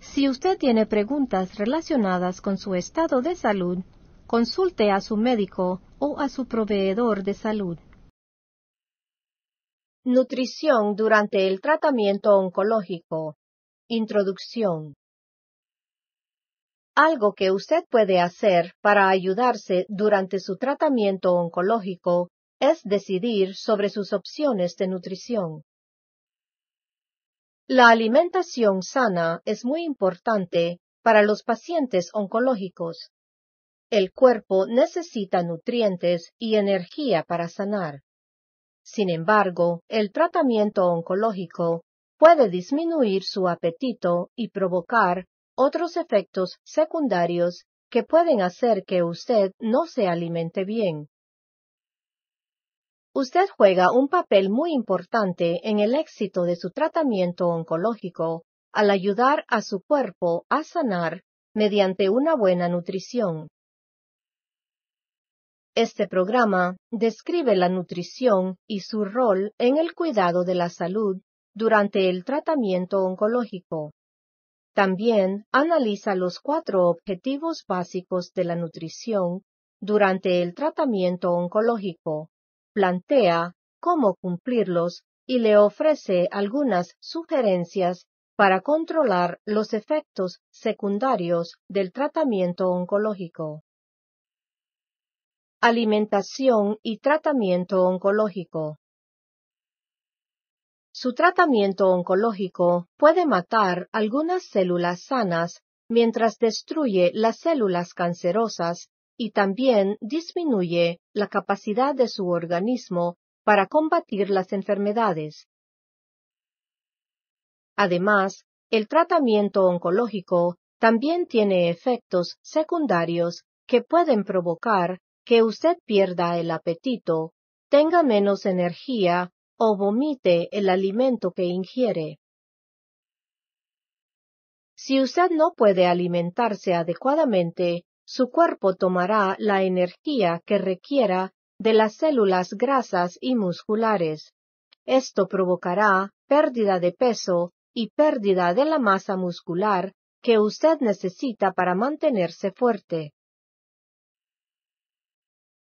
Si usted tiene preguntas relacionadas con su estado de salud, consulte a su médico o a su proveedor de salud. Nutrición durante el tratamiento oncológico. Introducción. Algo que usted puede hacer para ayudarse durante su tratamiento oncológico es decidir sobre sus opciones de nutrición. La alimentación sana es muy importante para los pacientes oncológicos. El cuerpo necesita nutrientes y energía para sanar. Sin embargo, el tratamiento oncológico puede disminuir su apetito y provocar otros efectos secundarios que pueden hacer que usted no se alimente bien usted juega un papel muy importante en el éxito de su tratamiento oncológico al ayudar a su cuerpo a sanar mediante una buena nutrición. Este programa describe la nutrición y su rol en el cuidado de la salud durante el tratamiento oncológico. También analiza los cuatro objetivos básicos de la nutrición durante el tratamiento oncológico plantea cómo cumplirlos y le ofrece algunas sugerencias para controlar los efectos secundarios del tratamiento oncológico. Alimentación y tratamiento oncológico. Su tratamiento oncológico puede matar algunas células sanas mientras destruye las células cancerosas y también disminuye la capacidad de su organismo para combatir las enfermedades. Además, el tratamiento oncológico también tiene efectos secundarios que pueden provocar que usted pierda el apetito, tenga menos energía o vomite el alimento que ingiere. Si usted no puede alimentarse adecuadamente, su cuerpo tomará la energía que requiera de las células grasas y musculares. Esto provocará pérdida de peso y pérdida de la masa muscular que usted necesita para mantenerse fuerte.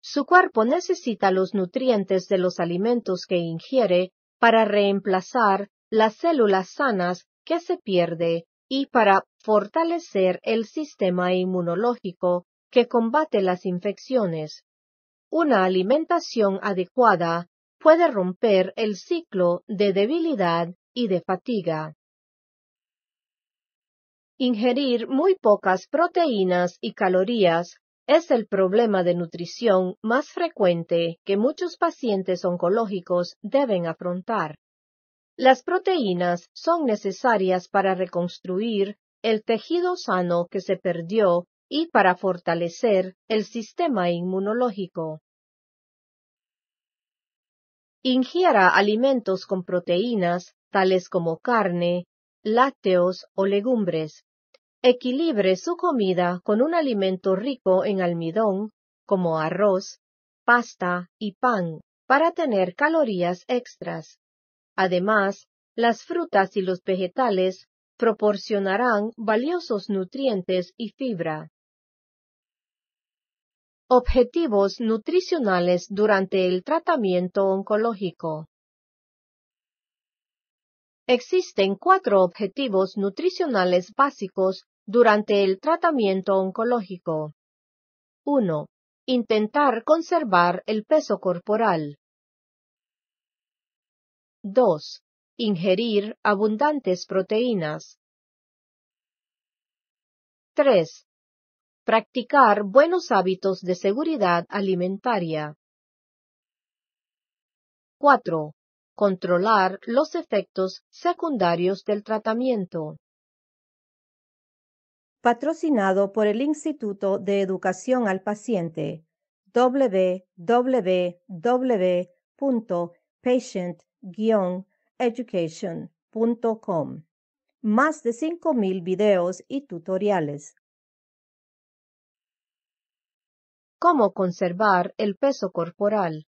Su cuerpo necesita los nutrientes de los alimentos que ingiere para reemplazar las células sanas que se pierde y para fortalecer el sistema inmunológico que combate las infecciones. Una alimentación adecuada puede romper el ciclo de debilidad y de fatiga. Ingerir muy pocas proteínas y calorías es el problema de nutrición más frecuente que muchos pacientes oncológicos deben afrontar. Las proteínas son necesarias para reconstruir el tejido sano que se perdió y para fortalecer el sistema inmunológico. Ingiera alimentos con proteínas, tales como carne, lácteos o legumbres. Equilibre su comida con un alimento rico en almidón, como arroz, pasta y pan, para tener calorías extras. Además, las frutas y los vegetales proporcionarán valiosos nutrientes y fibra. Objetivos nutricionales durante el tratamiento oncológico. Existen cuatro objetivos nutricionales básicos durante el tratamiento oncológico. 1. Intentar conservar el peso corporal. 2. Ingerir abundantes proteínas. 3. Practicar buenos hábitos de seguridad alimentaria. 4. Controlar los efectos secundarios del tratamiento. Patrocinado por el Instituto de Educación al Paciente www.patient más de 5.000 videos y tutoriales. ¿Cómo conservar el peso corporal?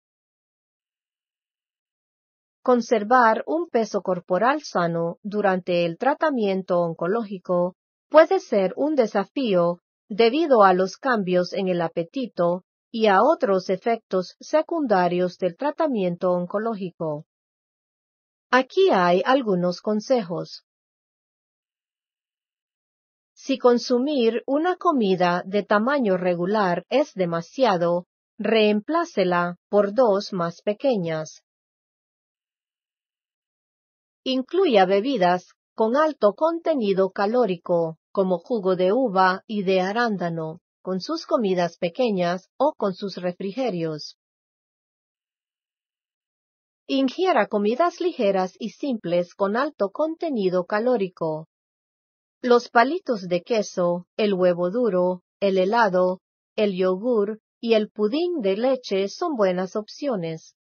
Conservar un peso corporal sano durante el tratamiento oncológico puede ser un desafío debido a los cambios en el apetito y a otros efectos secundarios del tratamiento oncológico. Aquí hay algunos consejos. Si consumir una comida de tamaño regular es demasiado, reemplácela por dos más pequeñas. Incluya bebidas con alto contenido calórico, como jugo de uva y de arándano, con sus comidas pequeñas o con sus refrigerios. Ingiera comidas ligeras y simples con alto contenido calórico. Los palitos de queso, el huevo duro, el helado, el yogur y el pudín de leche son buenas opciones.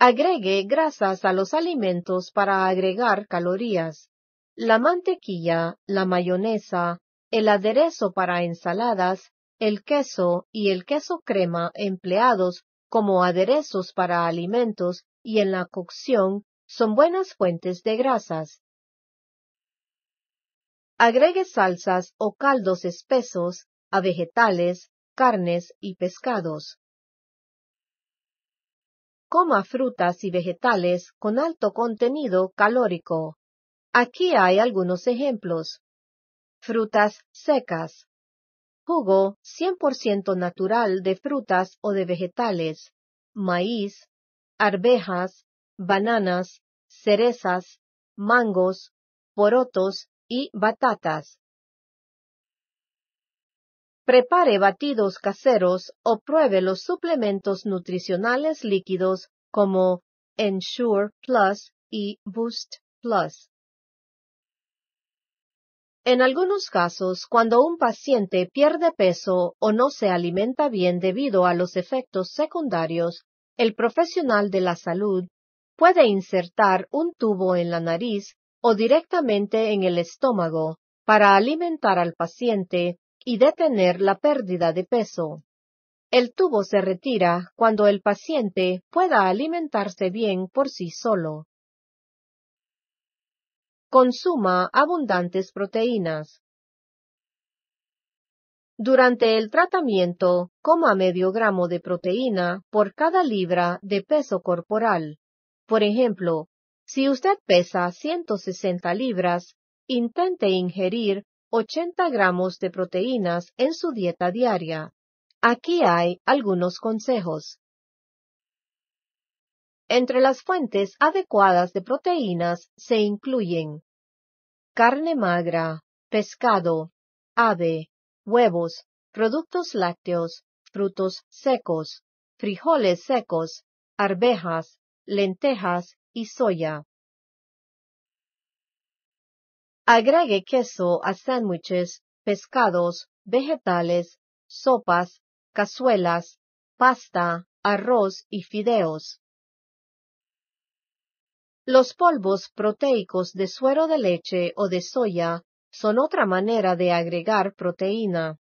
Agregue grasas a los alimentos para agregar calorías. La mantequilla, la mayonesa, el aderezo para ensaladas, el queso y el queso crema empleados como aderezos para alimentos y en la cocción son buenas fuentes de grasas. Agregue salsas o caldos espesos a vegetales, carnes y pescados. Coma frutas y vegetales con alto contenido calórico. Aquí hay algunos ejemplos. Frutas secas, jugo 100% natural de frutas o de vegetales, maíz, arvejas, bananas, cerezas, mangos, porotos y batatas. Prepare batidos caseros o pruebe los suplementos nutricionales líquidos como Ensure Plus y Boost Plus. En algunos casos, cuando un paciente pierde peso o no se alimenta bien debido a los efectos secundarios, el profesional de la salud puede insertar un tubo en la nariz o directamente en el estómago para alimentar al paciente y detener la pérdida de peso. El tubo se retira cuando el paciente pueda alimentarse bien por sí solo consuma abundantes proteínas. Durante el tratamiento, coma medio gramo de proteína por cada libra de peso corporal. Por ejemplo, si usted pesa 160 libras, intente ingerir 80 gramos de proteínas en su dieta diaria. Aquí hay algunos consejos. Entre las fuentes adecuadas de proteínas se incluyen carne magra, pescado, ave, huevos, productos lácteos, frutos secos, frijoles secos, arvejas, lentejas y soya. Agregue queso a sándwiches, pescados, vegetales, sopas, cazuelas, pasta, arroz y fideos. Los polvos proteicos de suero de leche o de soya son otra manera de agregar proteína.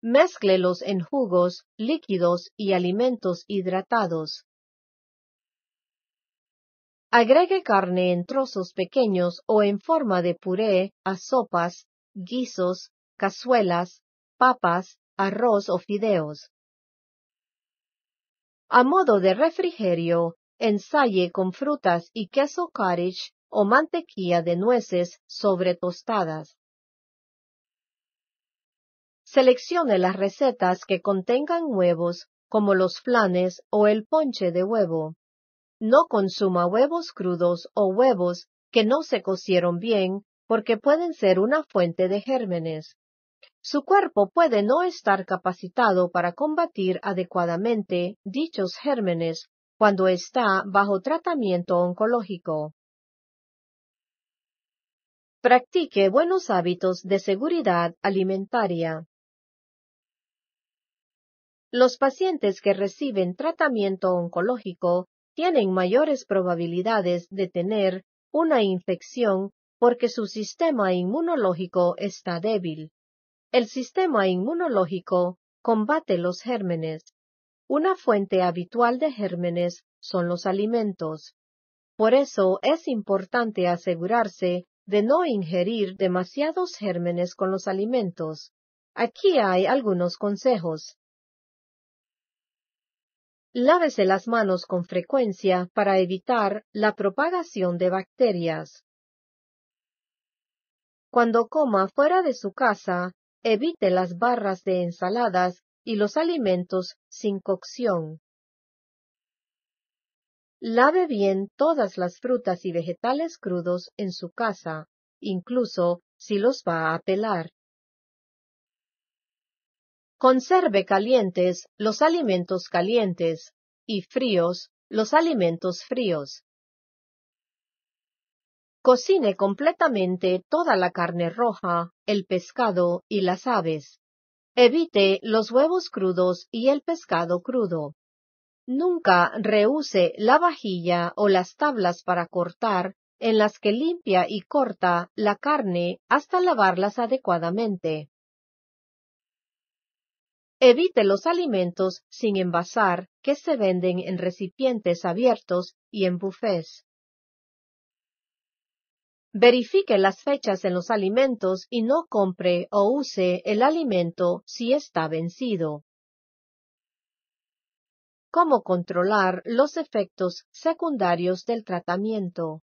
Mézclelos en jugos, líquidos y alimentos hidratados. Agregue carne en trozos pequeños o en forma de puré a sopas, guisos, cazuelas, papas, arroz o fideos. A modo de refrigerio, ensaye con frutas y queso cottage o mantequilla de nueces sobre tostadas. Seleccione las recetas que contengan huevos, como los flanes o el ponche de huevo. No consuma huevos crudos o huevos que no se cocieron bien, porque pueden ser una fuente de gérmenes. Su cuerpo puede no estar capacitado para combatir adecuadamente dichos gérmenes cuando está bajo tratamiento oncológico. Practique buenos hábitos de seguridad alimentaria. Los pacientes que reciben tratamiento oncológico tienen mayores probabilidades de tener una infección porque su sistema inmunológico está débil. El sistema inmunológico combate los gérmenes. Una fuente habitual de gérmenes son los alimentos. Por eso es importante asegurarse de no ingerir demasiados gérmenes con los alimentos. Aquí hay algunos consejos. Lávese las manos con frecuencia para evitar la propagación de bacterias. Cuando coma fuera de su casa, evite las barras de ensaladas y los alimentos sin cocción. Lave bien todas las frutas y vegetales crudos en su casa, incluso si los va a pelar. Conserve calientes los alimentos calientes y fríos los alimentos fríos. Cocine completamente toda la carne roja, el pescado y las aves. Evite los huevos crudos y el pescado crudo. Nunca rehúse la vajilla o las tablas para cortar en las que limpia y corta la carne hasta lavarlas adecuadamente. Evite los alimentos sin envasar que se venden en recipientes abiertos y en bufés. Verifique las fechas en los alimentos y no compre o use el alimento si está vencido. ¿Cómo controlar los efectos secundarios del tratamiento?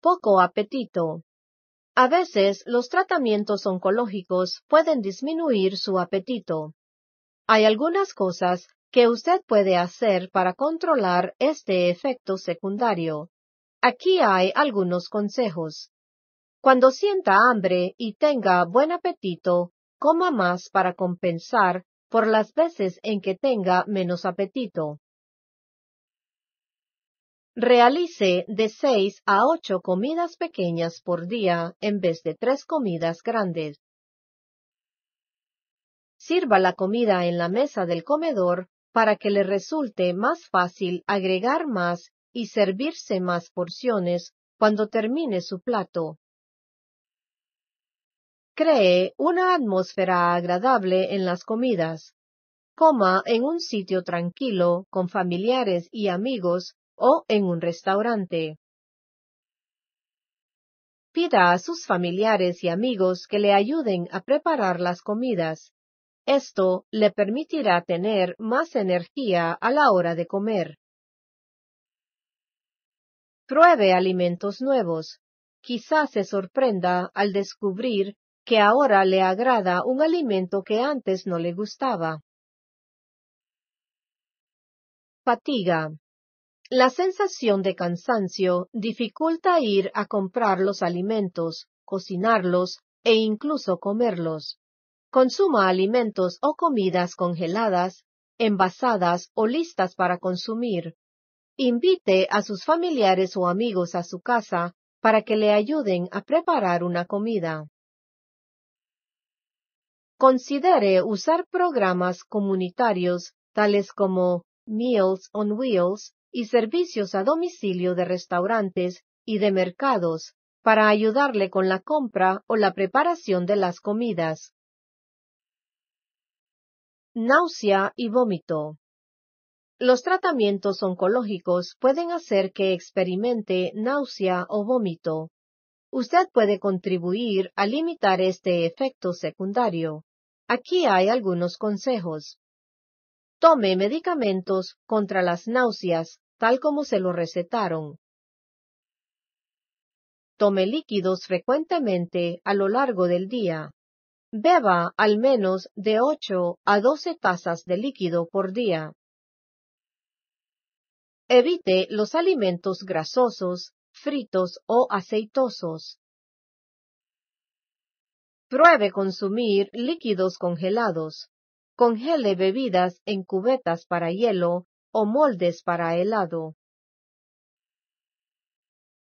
Poco apetito. A veces los tratamientos oncológicos pueden disminuir su apetito. Hay algunas cosas que usted puede hacer para controlar este efecto secundario. Aquí hay algunos consejos. Cuando sienta hambre y tenga buen apetito, coma más para compensar por las veces en que tenga menos apetito. Realice de seis a ocho comidas pequeñas por día en vez de tres comidas grandes. Sirva la comida en la mesa del comedor para que le resulte más fácil agregar más y servirse más porciones cuando termine su plato. Cree una atmósfera agradable en las comidas. Coma en un sitio tranquilo, con familiares y amigos o en un restaurante. Pida a sus familiares y amigos que le ayuden a preparar las comidas. Esto le permitirá tener más energía a la hora de comer. Pruebe alimentos nuevos. Quizás se sorprenda al descubrir que ahora le agrada un alimento que antes no le gustaba. Fatiga. La sensación de cansancio dificulta ir a comprar los alimentos, cocinarlos e incluso comerlos. Consuma alimentos o comidas congeladas, envasadas o listas para consumir, Invite a sus familiares o amigos a su casa para que le ayuden a preparar una comida. Considere usar programas comunitarios tales como Meals on Wheels y servicios a domicilio de restaurantes y de mercados para ayudarle con la compra o la preparación de las comidas. Náusea y vómito. Los tratamientos oncológicos pueden hacer que experimente náusea o vómito. Usted puede contribuir a limitar este efecto secundario. Aquí hay algunos consejos. Tome medicamentos contra las náuseas, tal como se lo recetaron. Tome líquidos frecuentemente a lo largo del día. Beba al menos de 8 a 12 tazas de líquido por día. Evite los alimentos grasosos, fritos o aceitosos. Pruebe consumir líquidos congelados. Congele bebidas en cubetas para hielo o moldes para helado.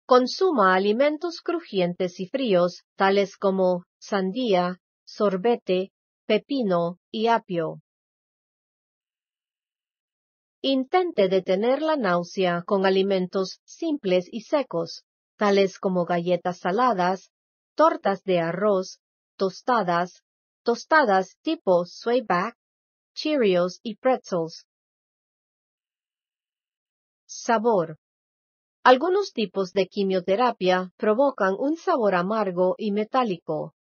Consuma alimentos crujientes y fríos, tales como sandía, sorbete, pepino y apio. Intente detener la náusea con alimentos simples y secos, tales como galletas saladas, tortas de arroz, tostadas, tostadas tipo Swayback, Cheerios y pretzels. Sabor. Algunos tipos de quimioterapia provocan un sabor amargo y metálico.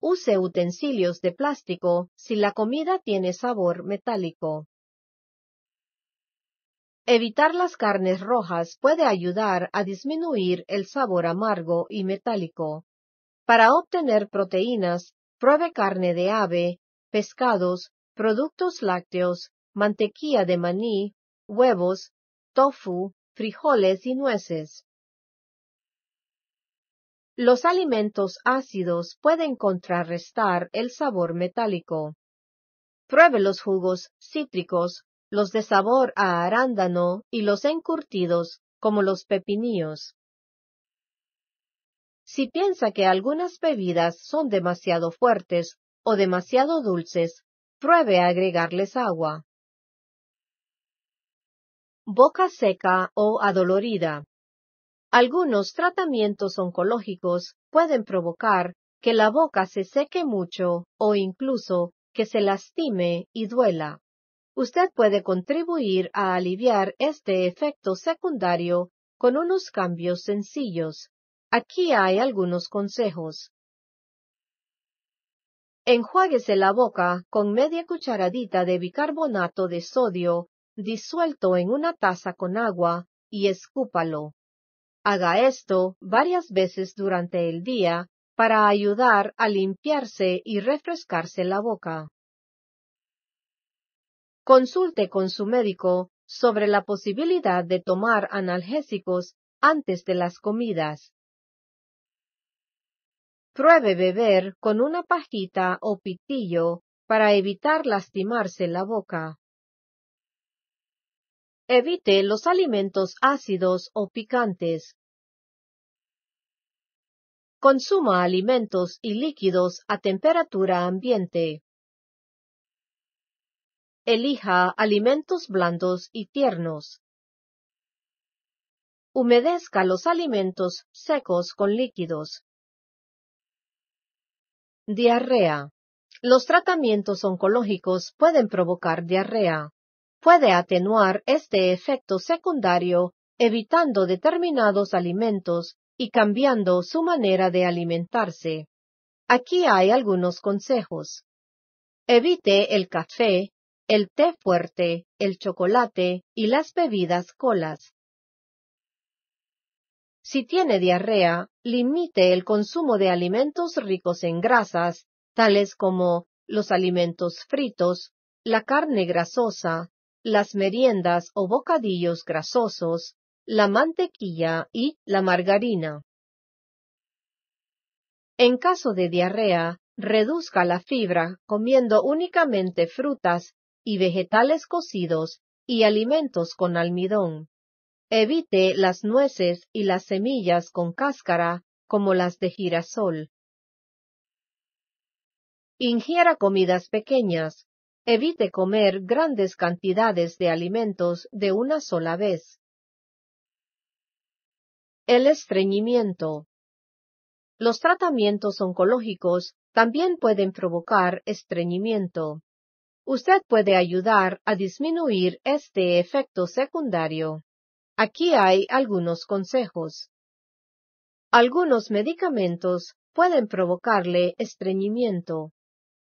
Use utensilios de plástico si la comida tiene sabor metálico. Evitar las carnes rojas puede ayudar a disminuir el sabor amargo y metálico. Para obtener proteínas, pruebe carne de ave, pescados, productos lácteos, mantequilla de maní, huevos, tofu, frijoles y nueces. Los alimentos ácidos pueden contrarrestar el sabor metálico. Pruebe los jugos cítricos, los de sabor a arándano y los encurtidos, como los pepinillos. Si piensa que algunas bebidas son demasiado fuertes o demasiado dulces, pruebe a agregarles agua. Boca seca o adolorida. Algunos tratamientos oncológicos pueden provocar que la boca se seque mucho o incluso que se lastime y duela usted puede contribuir a aliviar este efecto secundario con unos cambios sencillos. Aquí hay algunos consejos. Enjuáguese la boca con media cucharadita de bicarbonato de sodio disuelto en una taza con agua y escúpalo. Haga esto varias veces durante el día para ayudar a limpiarse y refrescarse la boca. Consulte con su médico sobre la posibilidad de tomar analgésicos antes de las comidas. Pruebe beber con una pajita o pitillo para evitar lastimarse la boca. Evite los alimentos ácidos o picantes. Consuma alimentos y líquidos a temperatura ambiente elija alimentos blandos y tiernos. Humedezca los alimentos secos con líquidos. Diarrea. Los tratamientos oncológicos pueden provocar diarrea. Puede atenuar este efecto secundario evitando determinados alimentos y cambiando su manera de alimentarse. Aquí hay algunos consejos. Evite el café, el té fuerte, el chocolate y las bebidas colas. Si tiene diarrea, limite el consumo de alimentos ricos en grasas, tales como los alimentos fritos, la carne grasosa, las meriendas o bocadillos grasosos, la mantequilla y la margarina. En caso de diarrea, reduzca la fibra comiendo únicamente frutas y vegetales cocidos y alimentos con almidón. Evite las nueces y las semillas con cáscara, como las de girasol. Ingiera comidas pequeñas. Evite comer grandes cantidades de alimentos de una sola vez. El estreñimiento. Los tratamientos oncológicos también pueden provocar estreñimiento usted puede ayudar a disminuir este efecto secundario. Aquí hay algunos consejos. Algunos medicamentos pueden provocarle estreñimiento.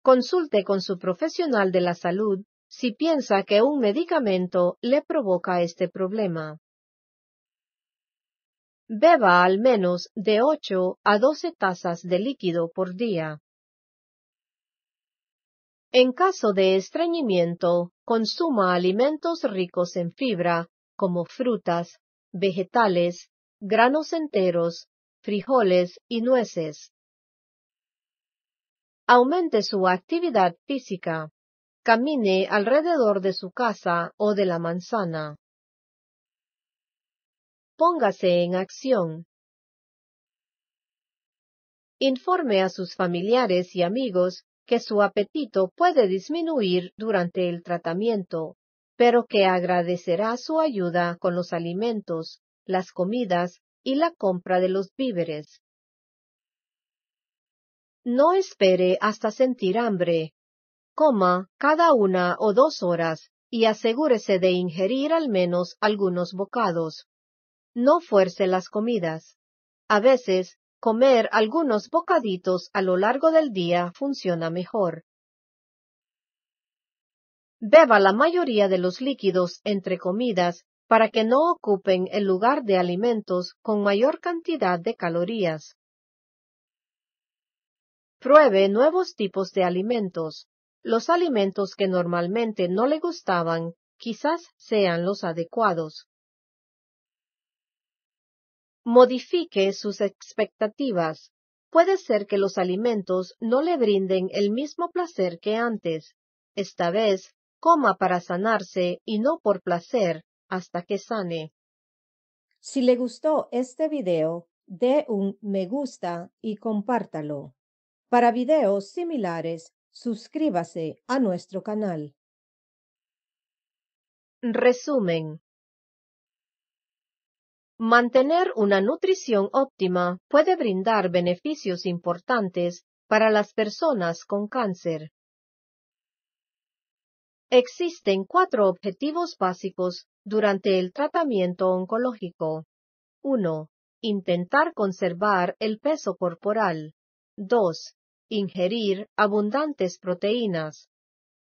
Consulte con su profesional de la salud si piensa que un medicamento le provoca este problema. Beba al menos de 8 a 12 tazas de líquido por día. En caso de estreñimiento, consuma alimentos ricos en fibra, como frutas, vegetales, granos enteros, frijoles y nueces. Aumente su actividad física. Camine alrededor de su casa o de la manzana. Póngase en acción. Informe a sus familiares y amigos que su apetito puede disminuir durante el tratamiento, pero que agradecerá su ayuda con los alimentos, las comidas y la compra de los víveres. No espere hasta sentir hambre. Coma cada una o dos horas y asegúrese de ingerir al menos algunos bocados. No fuerce las comidas. A veces Comer algunos bocaditos a lo largo del día funciona mejor. Beba la mayoría de los líquidos entre comidas para que no ocupen el lugar de alimentos con mayor cantidad de calorías. Pruebe nuevos tipos de alimentos. Los alimentos que normalmente no le gustaban quizás sean los adecuados modifique sus expectativas. Puede ser que los alimentos no le brinden el mismo placer que antes. Esta vez, coma para sanarse y no por placer hasta que sane. Si le gustó este video, dé un me gusta y compártalo. Para videos similares, suscríbase a nuestro canal. Resumen. Mantener una nutrición óptima puede brindar beneficios importantes para las personas con cáncer. Existen cuatro objetivos básicos durante el tratamiento oncológico. 1. Intentar conservar el peso corporal. 2. Ingerir abundantes proteínas.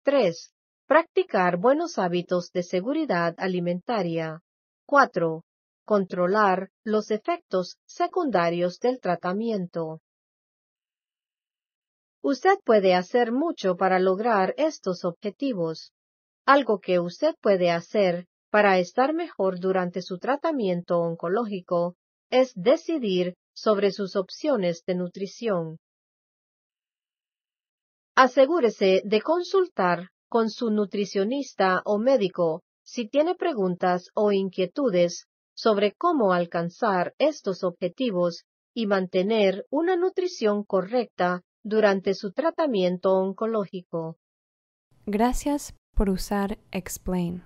3. Practicar buenos hábitos de seguridad alimentaria. 4 controlar los efectos secundarios del tratamiento. Usted puede hacer mucho para lograr estos objetivos. Algo que usted puede hacer para estar mejor durante su tratamiento oncológico es decidir sobre sus opciones de nutrición. Asegúrese de consultar con su nutricionista o médico si tiene preguntas o inquietudes sobre cómo alcanzar estos objetivos y mantener una nutrición correcta durante su tratamiento oncológico. Gracias por usar Explain.